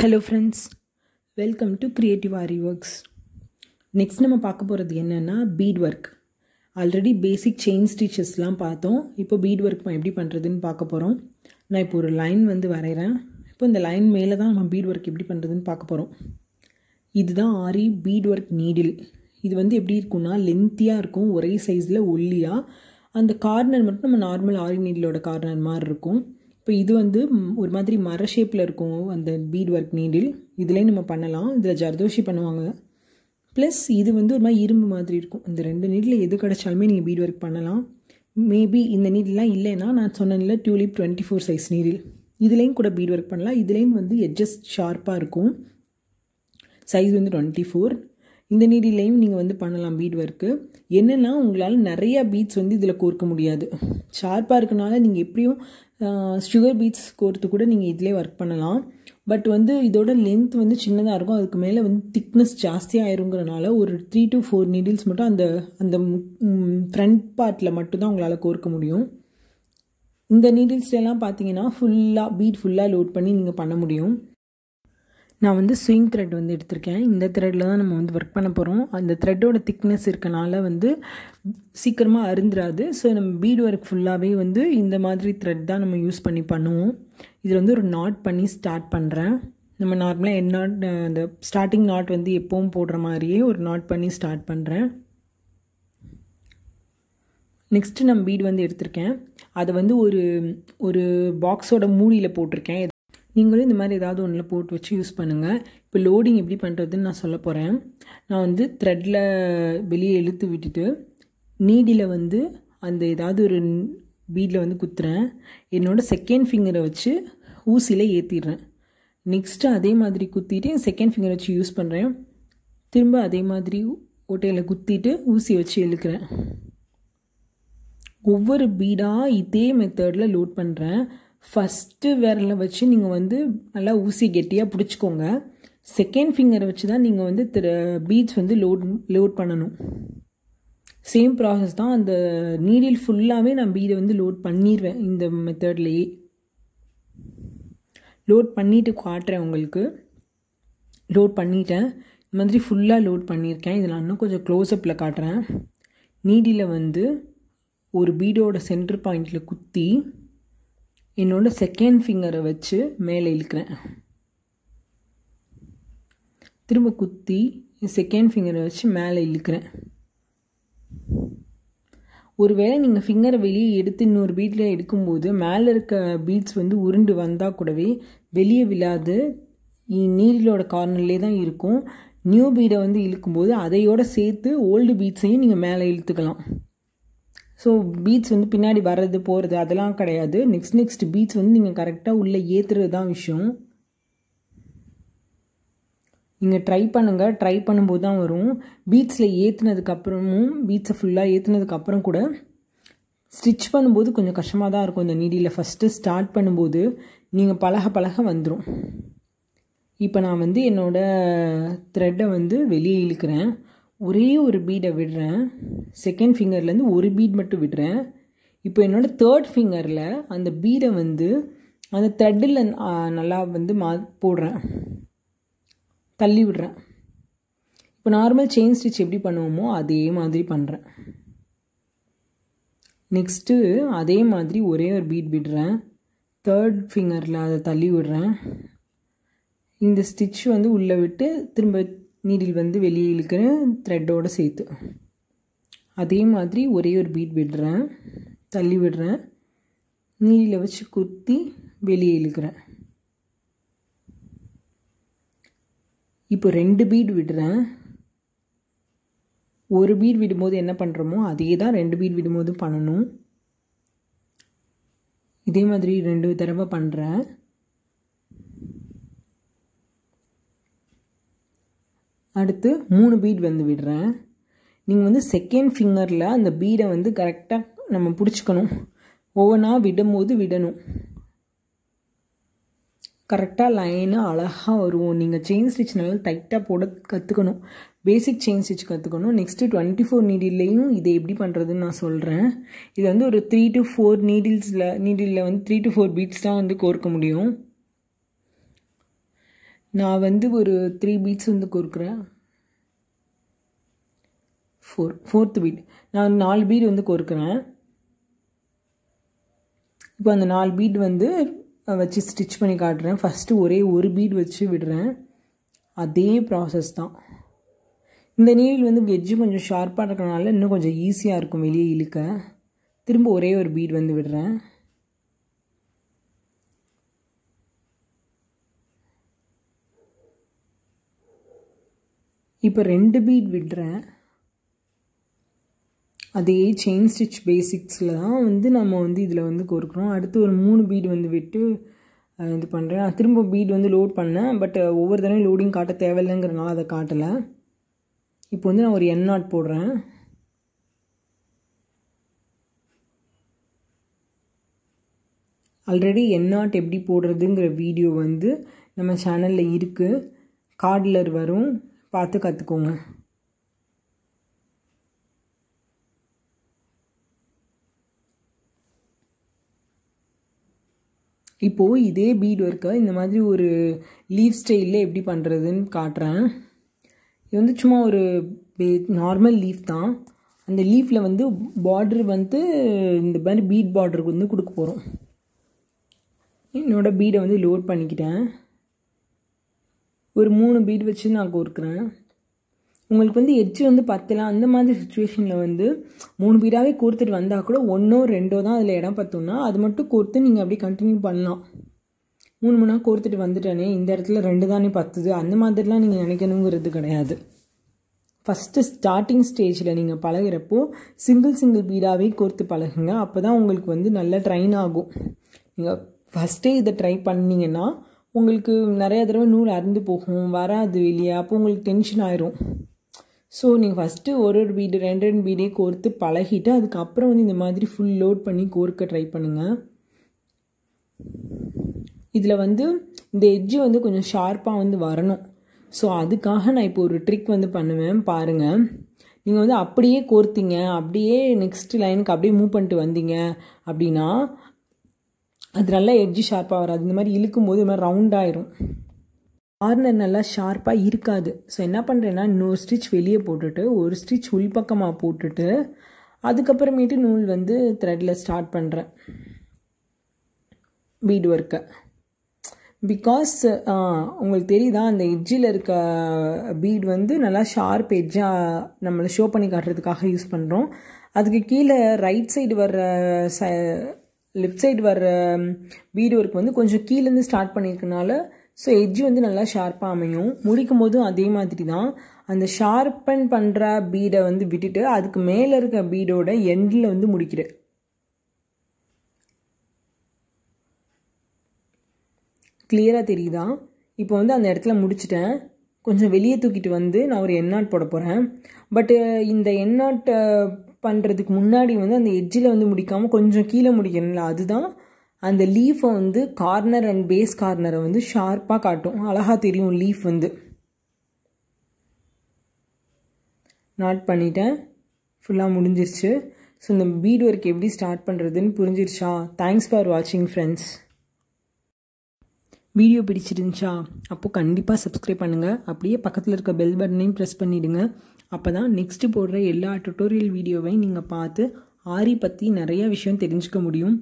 hello friends welcome to creative Aari works next நம்ம பார்க்க போகிறது என்னென்னா bead work already basic chain ஸ்டிச்சஸ்லாம் பார்த்தோம் இப்போ பீட் ஒர்க் எப்படி பண்ணுறதுன்னு பார்க்க போகிறோம் நான் இப்போ ஒரு லைன் வந்து வரைகிறேன் இப்போ இந்த லைன் மேலே தான் நம்ம பீட் ஒர்க் எப்படி பண்ணுறதுன்னு பார்க்க போகிறோம் இதுதான் ஆரி பீட் ஒர்க் நீடில் இது வந்து எப்படி இருக்கும்னா லென்த்தியாக இருக்கும் ஒரே சைஸில் ஒல்லியாக அந்த கார்னர் மட்டும் நம்ம நார்மல் ஆரி நீடிலோட கார்னர் மாதிரி இருக்கும் இப்போ இது வந்து ஒரு மாதிரி மர ஷேப்பில் இருக்கும் அந்த பீட் ஒர்க் நீடில் இதுலேயும் நம்ம பண்ணலாம் இதில் ஜர்தோஷி பண்ணுவாங்க ப்ளஸ் இது வந்து ஒரு மாதிரி இரும்பு மாதிரி இருக்கும் இந்த ரெண்டு நீட்டில் எது கிடச்சாலுமே நீங்கள் பீட் ஒர்க் பண்ணலாம் மேபி இந்த நீட்லாம் இல்லைன்னா நான் சொன்னதில்ல tulip twenty four size needle இதுலேயும் கூட பீட் ஒர்க் பண்ணலாம் இதுலேயும் வந்து எட்ஜஸ்ட் ஷார்ப்பாக இருக்கும் சைஸ் வந்து டுவெண்ட்டி ஃபோர் இந்த நீடிலையும் நீங்கள் வந்து பண்ணலாம் பீட் ஒர்க்கு என்னென்னா உங்களால் நிறையா பீட்ஸ் வந்து இதில் கோர்க்க முடியாது ஷார்ப்பாக இருக்கனால நீங்கள் எப்படியும் சுகர் பீட்ஸ் கோர்த்து கூட நீங்கள் இதிலே ஒர்க் பண்ணலாம் பட் வந்து இதோட லென்த் வந்து சின்னதாக இருக்கும் அதுக்கு மேலே வந்து திக்னஸ் ஜாஸ்தியாக ஆயிருங்கிறனால ஒரு த்ரீ டு ஃபோர் நீடில்ஸ் மட்டும் அந்த அந்த ஃப்ரண்ட் பார்ட்டில் மட்டும்தான் உங்களால் கோர்க்க முடியும் இந்த நீடில்ஸ்லாம் பார்த்தீங்கன்னா ஃபுல்லாக பீட் ஃபுல்லாக லோட் பண்ணி நீங்கள் பண்ண முடியும் நான் வந்து ஸ்விங் த்ரெட் வந்து எடுத்திருக்கேன் இந்த த்ரெட்டில் தான் நம்ம வந்து ஒர்க் பண்ண போகிறோம் அந்த த்ரெட்டோட திக்னஸ் இருக்கனால வந்து சீக்கிரமாக அருந்துராது ஸோ நம்ம பீடு ஒர்க் ஃபுல்லாகவே வந்து இந்த மாதிரி த்ரெட் தான் நம்ம யூஸ் பண்ணி பண்ணுவோம் இதில் வந்து ஒரு நாட் பண்ணி ஸ்டார்ட் பண்ணுறேன் நம்ம நார்மலாக என் நாட் அந்த ஸ்டார்டிங் நாட் வந்து எப்போவும் போடுற மாதிரியே ஒரு நாட் பண்ணி ஸ்டார்ட் பண்ணுறேன் நெக்ஸ்ட்டு நம்ம பீடு வந்து எடுத்திருக்கேன் அதை வந்து ஒரு ஒரு பாக்ஸோட மூடியில் போட்டிருக்கேன் நீங்களும் இந்த மாதிரி ஏதாவது ஒன்றில் போட்டு வச்சு யூஸ் பண்ணுங்கள் இப்போ லோடிங் எப்படி பண்ணுறதுன்னு நான் சொல்ல போகிறேன் நான் வந்து த்ரெட்டில் வெளியே இழுத்து விட்டுட்டு நீடியில் வந்து அந்த ஏதாவது ஒரு பீடில் வந்து குத்துறேன் என்னோடய செகண்ட் ஃபிங்கரை வச்சு ஊசியில் ஏற்றிடுறேன் நெக்ஸ்ட்டு அதே மாதிரி குத்திட்டு செகண்ட் ஃபிங்கர் வச்சு யூஸ் பண்ணுறேன் திரும்ப அதே மாதிரி ஓட்டையில் குத்திட்டு ஊசி வச்சு இழுக்கிறேன் ஒவ்வொரு பீடாக இதே மெத்தடில் லோட் பண்ணுறேன் ஃபஸ்ட்டு விரலை வச்சு நீங்கள் வந்து நல்லா ஊசி கெட்டியாக பிடிச்சிக்கோங்க செகண்ட் ஃபிங்கரை வச்சு தான் நீங்கள் வந்து திரு பீட்ஸ் வந்து லோட் லோட் பண்ணணும் சேம் ப்ராசஸ் தான் அந்த நீடில் ஃபுல்லாகவே நான் பீடை வந்து லோட் பண்ணிடுவேன் இந்த மெத்தட்லேயே லோட் பண்ணிவிட்டு காட்டுறேன் உங்களுக்கு லோட் பண்ணிட்டேன் இந்த மாதிரி ஃபுல்லாக லோட் பண்ணியிருக்கேன் இதில் இன்னும் கொஞ்சம் க்ளோஸ்அப்பில் காட்டுறேன் நீடியில் வந்து ஒரு பீடோட சென்டர் பாயிண்டில் குத்தி என்னோட செகண்ட் ஃபிங்கரை வச்சு மேலே இழுக்கிறேன் திரும்ப குத்தி செகண்ட் ஃபிங்கரை வச்சு மேலே இழுக்கிறேன் ஒருவேளை நீங்கள் ஃபிங்கரை வெளியே எடுத்து இன்னொரு பீட்டில் எடுக்கும்போது மேலே இருக்க பீட்ஸ் வந்து உருண்டு வந்தால் கூடவே வெளியே விழாது நீரிலோட கார்னர்லே தான் இருக்கும் நியூ பீடை வந்து இழுக்கும்போது அதையோடு சேர்த்து ஓல்டு பீட்ஸையும் நீங்கள் மேலே இழுத்துக்கலாம் ஸோ பீட்ஸ் வந்து பின்னாடி வர்றது போகிறது அதெல்லாம் கிடையாது நெக்ஸ்ட் நெக்ஸ்ட் பீட்ஸ் வந்து நீங்கள் கரெக்டாக உள்ளே ஏற்றுறது தான் விஷயம் நீங்கள் ட்ரை பண்ணுங்கள் ட்ரை பண்ணும்போது தான் வரும் பீட்ஸில் ஏற்றுனதுக்கப்புறமும் பீட்ஸை ஃபுல்லாக ஏற்றுனதுக்கப்புறம் கூட ஸ்டிச் பண்ணும்போது கொஞ்சம் கஷ்டமாக தான் இருக்கும் இந்த நீடியில் ஃபஸ்ட்டு ஸ்டார்ட் பண்ணும்போது நீங்கள் பழக பழக வந்துடும் இப்போ நான் வந்து என்னோடய த்ரெட்டை வந்து வெளியே இழுக்கிறேன் ஒரே ஒரு பீடை விடுறேன் செகண்ட் ஃபிங்கர்லேருந்து ஒரு பீட் மட்டும் விடுறேன் இப்போ என்னோடய தேர்ட் ஃபிங்கரில் அந்த பீடை வந்து அந்த த்ரெட்டில் நல்லா வந்து மா போடுறேன் தள்ளி விடுறேன் இப்போ நார்மல் செயின் ஸ்டிச் எப்படி பண்ணுவோமோ அதே மாதிரி பண்ணுறேன் நெக்ஸ்ட்டு அதே மாதிரி ஒரே ஒரு பீட் விடுறேன் தேர்ட் ஃபிங்கரில் அதை தள்ளி விடுறேன் இந்த ஸ்டிச் வந்து உள்ளே விட்டு திரும்ப நீடில் வந்து வெளியே இழுக்கிறேன் த்ரெட்டோடு சேர்த்து அதே மாதிரி ஒரே ஒரு பீட் விடுறேன் தள்ளி விடுறேன் நீடிலை வச்சு குத்தி வெளியே இழுக்கிறேன் இப்போ ரெண்டு பீட் விடுறேன் ஒரு பீட் விடும்போது என்ன பண்ணுறோமோ அதே தான் ரெண்டு பீட் விடும்போது பண்ணணும் இதே மாதிரி ரெண்டு தடவை பண்ணுறேன் அடுத்து மூணு பீட் வந்து விடுறேன் நீங்கள் வந்து செகண்ட் ஃபிங்கரில் அந்த பீடை வந்து கரெக்டாக நம்ம பிடிச்சிக்கணும் ஒவ்வொன்றா விடும்போது விடணும் கரெக்டாக லைனு அழகாக வருவோம் நீங்கள் செயின் ஸ்டிச் நல்லா டைட்டாக போட கற்றுக்கணும் பேசிக் செயின் ஸ்டிச் கற்றுக்கணும் நெக்ஸ்ட்டு டுவெண்ட்டி ஃபோர் நீடில்லையும் இதை எப்படி பண்ணுறதுன்னு நான் சொல்கிறேன் இது வந்து ஒரு த்ரீ டு ஃபோர் நீடில்ஸில் நீடிலில் வந்து த்ரீ டு ஃபோர் பீட்ஸ் தான் வந்து கோர்க்க முடியும் நான் வந்து ஒரு த்ரீ பீட்ஸ் வந்து கொடுக்குறேன் ஃபோர் ஃபோர்த்து பீட் நான் நாலு பீட் வந்து கொடுக்குறேன் இப்போ அந்த நாலு பீட் வந்து வச்சு ஸ்டிச் பண்ணி காட்டுறேன் ஃபஸ்ட்டு ஒரே ஒரு பீட் வச்சு விடுறேன் அதே ப்ராசஸ் தான் இந்த நீல் வந்து வெஜ்ஜு கொஞ்சம் ஷார்ப்பாக இருக்கிறனால இன்னும் கொஞ்சம் ஈஸியாக இருக்கும் வெளியே இழுக்க திரும்ப ஒரே ஒரு பீட் வந்து விடுறேன் இப்போ ரெண்டு பீட் விடுறேன் அதே செயின் ஸ்டிச் பேசிக்ஸில் தான் வந்து நம்ம வந்து இதில் வந்து கோர்க்குறோம் அடுத்து ஒரு மூணு பீடு வந்து விட்டு இது பண்ணுறேன் நான் திரும்ப பீட் வந்து லோட் பண்ணேன் பட் ஒவ்வொரு தடவையும் லோடிங் காட்ட தேவையில்லைங்கிறனால அதை காட்டலை இப்போ வந்து நான் ஒரு என் நாட் போடுறேன் ஆல்ரெடி என் நாட் எப்படி போடுறதுங்கிற வீடியோ வந்து நம்ம சேனலில் இருக்குது கார்டில் வரும் பார்த்து கற்றுக்கோங்க இப்போது இதே பீட் ஒர்க்கை இந்த மாதிரி ஒரு லீவ் ஸ்டைலில் எப்படி பண்ணுறதுன்னு காட்டுறேன் இது வந்து சும்மா ஒரு நார்மல் லீஃப் தான் அந்த லீஃபில் வந்து பார்டர் வந்து இந்த மாதிரி பீட் பார்டருக்கு வந்து கொடுக்க போகிறோம் என்னோடய பீடை வந்து லோட் பண்ணிக்கிட்டேன் ஒரு மூணு பீட் வச்சு நான் கோர்க்குறேன் உங்களுக்கு வந்து எச்சு வந்து பத்தலாம் அந்த மாதிரி சுச்சுவேஷனில் வந்து மூணு பீடாகவே கோர்த்துட்டு வந்தால் கூட ஒன்றோ ரெண்டோ தான் அதில் இடம் பார்த்தோம்னா அது மட்டும் கோர்த்து நீங்கள் அப்படியே கண்டினியூ பண்ணலாம் மூணு மூணாக கோர்த்துட்டு வந்துட்டானே இந்த இடத்துல ரெண்டு தானே பத்துது அந்த மாதிரிலாம் நீங்கள் நினைக்கணுங்கிறது கிடையாது ஃபஸ்ட்டு ஸ்டார்டிங் ஸ்டேஜில் நீங்கள் பழகிறப்போ சிங்கிள் சிங்கிள் பீடாகவே கோர்த்து பழகுங்க அப்போ தான் உங்களுக்கு வந்து நல்லா ட்ரைன் ஆகும் நீங்கள் ஃபஸ்ட்டே இதை ட்ரை பண்ணிங்கன்னா உங்களுக்கு நிறையா தடவை நூல் அறுந்து போகும் வராது இல்லையா அப்போ உங்களுக்கு டென்ஷன் ஆயிரும் ஸோ நீங்கள் ஃபஸ்ட்டு ஒரு ஒரு பீடு ரெண்டு ரெண்டு பீடே கோர்த்து பழகிட்டு அதுக்கப்புறம் வந்து இந்த மாதிரி ஃபுல் லோட் பண்ணி கோர்க்க ட்ரை பண்ணுங்கள் இதில் வந்து இந்த எட்ஜு வந்து கொஞ்சம் ஷார்ப்பாக வந்து வரணும் ஸோ அதுக்காக நான் இப்போ ஒரு ட்ரிக் வந்து பண்ணுவேன் பாருங்கள் நீங்கள் வந்து அப்படியே கோர்த்திங்க அப்படியே நெக்ஸ்ட் லைனுக்கு அப்படியே மூவ் பண்ணிட்டு வந்தீங்க அப்படின்னா அது நல்லா எட்ஜு ஷார்ப்பாக வராது இந்த மாதிரி இழுக்கும் போது இது மாதிரி ரவுண்டாயிரும் கார்னர் நல்லா ஷார்ப்பாக இருக்காது ஸோ என்ன பண்ணுறேன்னா இன்னொரு ஸ்டிச் வெளியே போட்டுட்டு ஒரு ஸ்டிச் உள்பக்கமாக போட்டுட்டு அதுக்கப்புறமேட்டு நூல் வந்து த்ரெட்டில் ஸ்டார்ட் பண்ணுறேன் பீடு ஒர்க்கை பிகாஸ் உங்களுக்கு தெரியுதா அந்த எட்ஜில் இருக்க பீடு வந்து நல்லா ஷார்ப் எட்ஜாக நம்மளை ஷோ பண்ணி காட்டுறதுக்காக யூஸ் பண்ணுறோம் அதுக்கு கீழே ரைட் சைடு வர்ற ச லெஃப்ட் சைடு வர வீடு ஒர்க் வந்து கொஞ்சம் கீழேருந்து ஸ்டார்ட் பண்ணியிருக்கனால ஸோ எஜ்ஜு வந்து நல்லா ஷார்ப்பாக அமையும் முடிக்கும் போதும் அதே மாதிரி தான் அந்த ஷார்ப்பன் பண்ணுற பீடை வந்து விட்டுட்டு அதுக்கு மேலே இருக்க பீடோட எண்டில் வந்து முடிக்கிற கிளியராக தெரியுதா இப்போ வந்து அந்த இடத்துல முடிச்சிட்டேன் கொஞ்சம் வெளியே தூக்கிட்டு வந்து நான் ஒரு எண்ணாட் போட போகிறேன் பட்டு இந்த எண்ணாட்டை பண்ணுறதுக்கு முன்னாடி வந்து அந்த எட்ஜில் வந்து முடிக்காமல் கொஞ்சம் கீழே முடிக்கணும்ல அதுதான் அந்த லீஃபை வந்து கார்னர் அண்ட் பேஸ் கார்னரை வந்து ஷார்ப்பாக காட்டும் அழகாக தெரியும் லீஃப் வந்து நாட் பண்ணிட்டேன் ஃபுல்லாக முடிஞ்சிருச்சு ஸோ இந்த பீட் ஒர்க் எப்படி ஸ்டார்ட் பண்ணுறதுன்னு புரிஞ்சிருச்சா தேங்க்ஸ் ஃபார் வாட்சிங் ஃப்ரெண்ட்ஸ் வீடியோ பிடிச்சிருந்துச்சா அப்போது கண்டிப்பாக சப்ஸ்கிரைப் பண்ணுங்கள் அப்படியே பக்கத்தில் இருக்க பெல் பட்டனையும் ப்ரெஸ் பண்ணிவிடுங்க அப்போ தான் நெக்ஸ்ட்டு போடுற எல்லா டுட்டோரியல் வீடியோவையும் நீங்கள் பார்த்து ஆரி பற்றி நிறையா விஷயம் தெரிஞ்சுக்க முடியும்